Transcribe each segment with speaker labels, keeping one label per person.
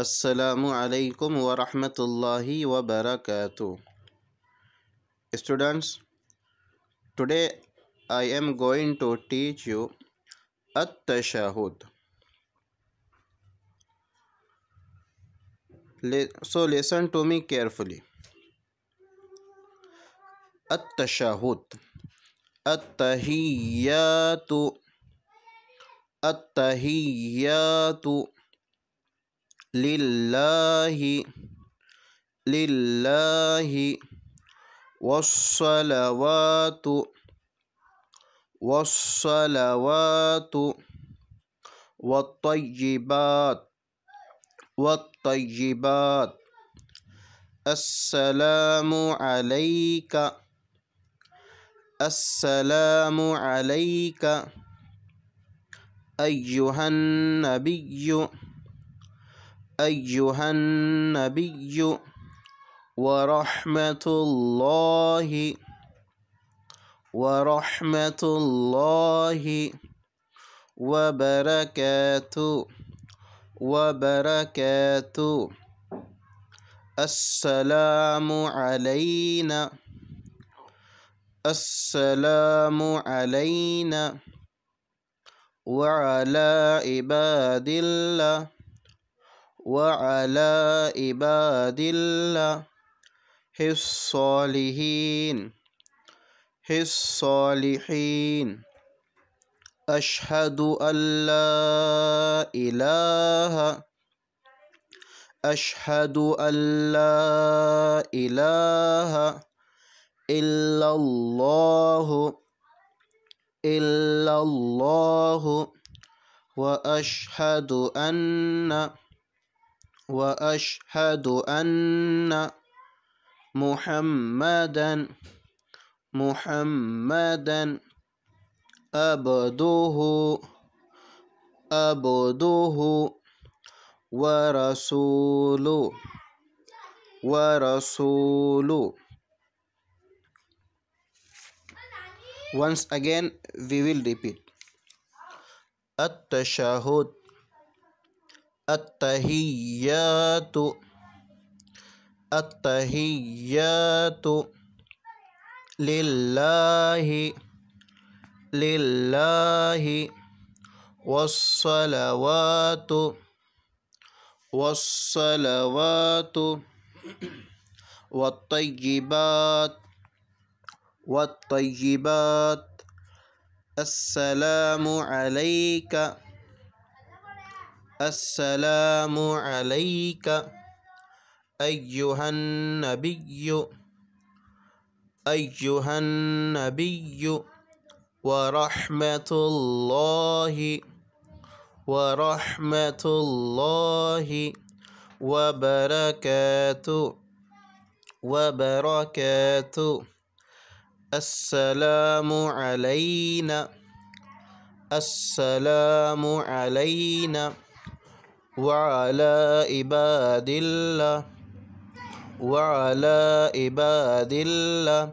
Speaker 1: السلام अलैक्म वरहमतुल्लाहि वबरकatuh Students today I am going to teach you at-tashahud So listen to me carefully at-tashahud at-tahiyatu at-tahiyatu لله لله والصلوات والصلوات والطيبات والطيبات السلام عليك السلام عليك أيها النبي أيها النبي ورحمة الله ورحمة الله وبركاته وبركاته السلام علينا السلام علينا وعلى عباد الله وعلى عباد الله الصالحين الصالحين أشهد أن لا إله أشهد أن لا إله إلا الله إلا الله وأشهد أن وأشهد أن محمدا محمدا عبده عبده ورسوله ورسوله Once again we will repeat التشهد التهيات التهيات لله لله والصلوات والصلوات والطيبات والطيبات السلام عليك السلام عليك أيها النبي أيها النبي ورحمة الله ورحمة الله وبركاته وبركاته السلام علينا السلام علينا وعلى عباد الله وعلى عباد الله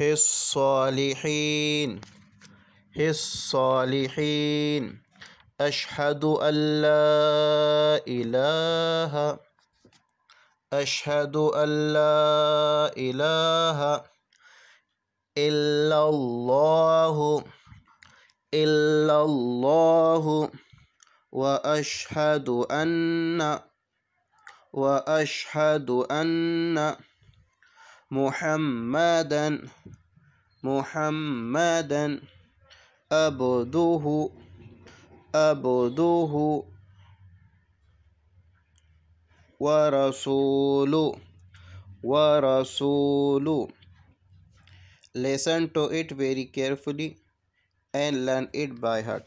Speaker 1: الصالحين الصالحين أشهد أن لا إله أشهد أن لا إله إلا الله إلا الله وأشهد أن وأشهد أن محمدا محمدا عبده عبده ورسول ورسول listen to it very carefully and learn it by heart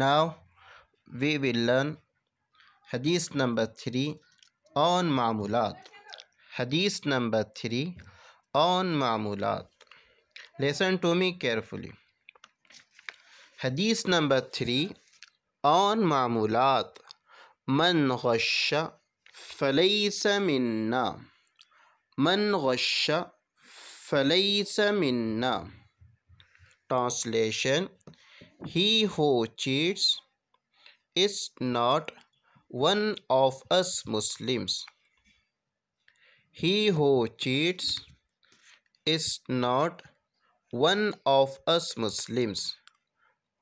Speaker 1: نا وی ولن حدیث نمبر تھری آن معامولا حدیث نمبر تھری معمولات لیسن ٹو می کیئرفلی حدیث نمبر تھری آن معمولات من غش فلیس منا من غش فلیس منا ٹرانسلیشن He who cheats is not one of us Muslims. He who cheats is not one of us Muslims.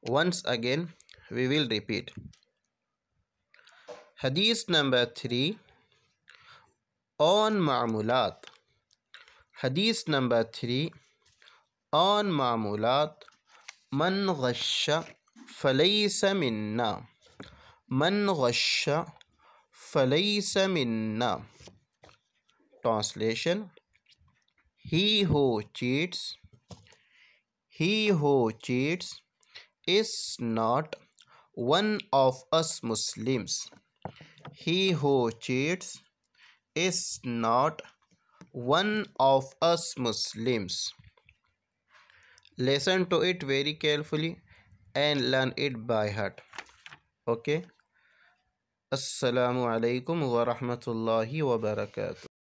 Speaker 1: Once again, we will repeat. Hadith number 3 on Ma'amulat. Hadith number 3 on Ma'amulat من غش فليس منا من غش فليس منا Translation He who cheats He who cheats is not one of us Muslims. He who cheats is not one of us Muslims listen to it very carefully and learn it by heart okay assalamu alaikum wa rahmatullahi wa barakatuh